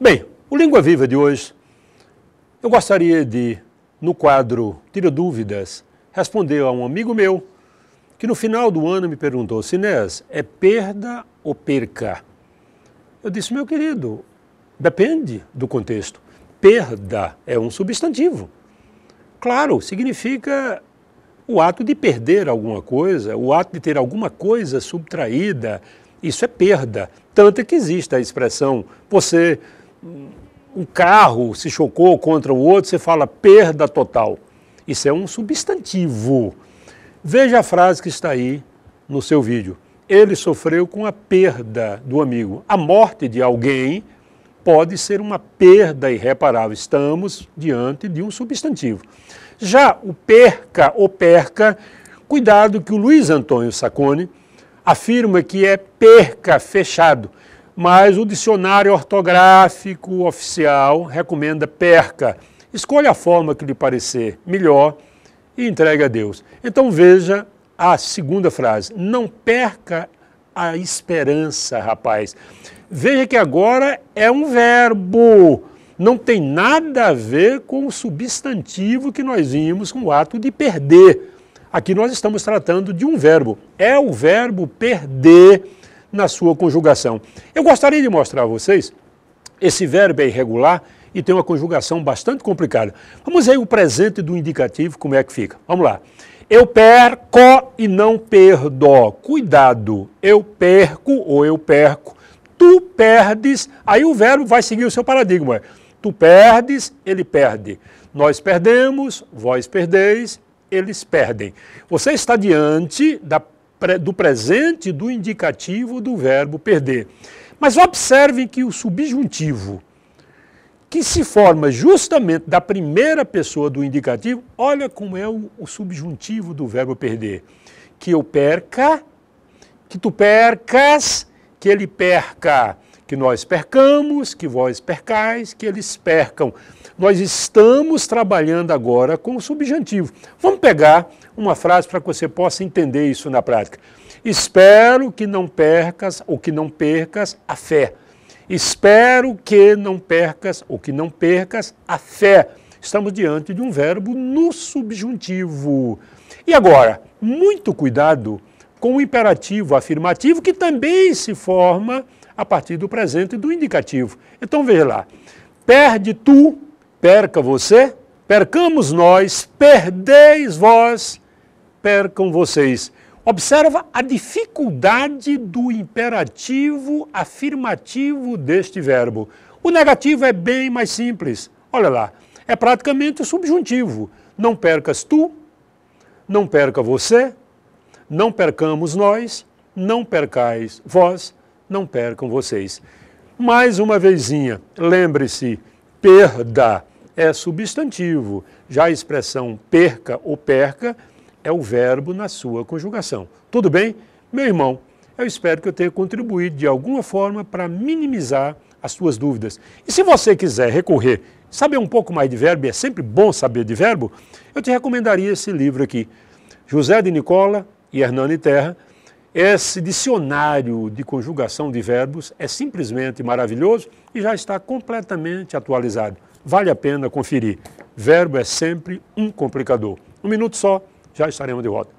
Bem, o Língua Viva de hoje, eu gostaria de, no quadro Tira Dúvidas, responder a um amigo meu que no final do ano me perguntou: Sinés, é perda ou perca? Eu disse, meu querido, depende do contexto. Perda é um substantivo. Claro, significa o ato de perder alguma coisa, o ato de ter alguma coisa subtraída, isso é perda. Tanto é que existe a expressão, você, um carro se chocou contra o outro, você fala perda total. Isso é um substantivo. Veja a frase que está aí no seu vídeo. Ele sofreu com a perda do amigo. A morte de alguém pode ser uma perda irreparável. Estamos diante de um substantivo. Já o perca ou perca, cuidado que o Luiz Antônio Sacone afirma que é perca fechado, mas o dicionário ortográfico oficial recomenda perca. Escolha a forma que lhe parecer melhor e entregue a Deus. Então veja a segunda frase: não perca a esperança, rapaz. Veja que agora é um verbo não tem nada a ver com o substantivo que nós vimos com o ato de perder. Aqui nós estamos tratando de um verbo. É o verbo perder na sua conjugação. Eu gostaria de mostrar a vocês esse verbo é irregular e tem uma conjugação bastante complicada. Vamos ver o presente do indicativo, como é que fica. Vamos lá. Eu perco e não perdo. Cuidado. Eu perco ou eu perco. Tu perdes. Aí o verbo vai seguir o seu paradigma. Tu perdes, ele perde. Nós perdemos, vós perdeis, eles perdem. Você está diante da, do presente do indicativo do verbo perder. Mas observem que o subjuntivo, que se forma justamente da primeira pessoa do indicativo, olha como é o, o subjuntivo do verbo perder. Que eu perca, que tu percas, que ele perca que nós percamos, que vós percais, que eles percam. Nós estamos trabalhando agora com o subjuntivo. Vamos pegar uma frase para que você possa entender isso na prática. Espero que não percas ou que não percas a fé. Espero que não percas ou que não percas a fé. Estamos diante de um verbo no subjuntivo. E agora, muito cuidado com o imperativo afirmativo que também se forma a partir do presente e do indicativo. Então veja lá. Perde tu, perca você, percamos nós, perdeis vós, percam vocês. Observa a dificuldade do imperativo afirmativo deste verbo. O negativo é bem mais simples. Olha lá, é praticamente o subjuntivo. Não percas tu, não perca você, não percamos nós, não percais vós, não percam vocês. Mais uma vezinha, lembre-se, perda é substantivo, já a expressão perca ou perca é o verbo na sua conjugação. Tudo bem? Meu irmão, eu espero que eu tenha contribuído de alguma forma para minimizar as suas dúvidas. E se você quiser recorrer, saber um pouco mais de verbo, é sempre bom saber de verbo, eu te recomendaria esse livro aqui, José de Nicola e Hernani Terra, esse dicionário de conjugação de verbos é simplesmente maravilhoso e já está completamente atualizado. Vale a pena conferir. Verbo é sempre um complicador. Um minuto só, já estaremos de volta.